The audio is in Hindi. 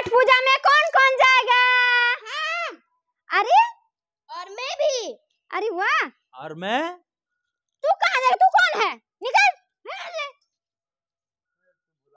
छठ पूजा में कौन कौन जाएगा हाँ। अरे और मैं भी अरे वाह और मैं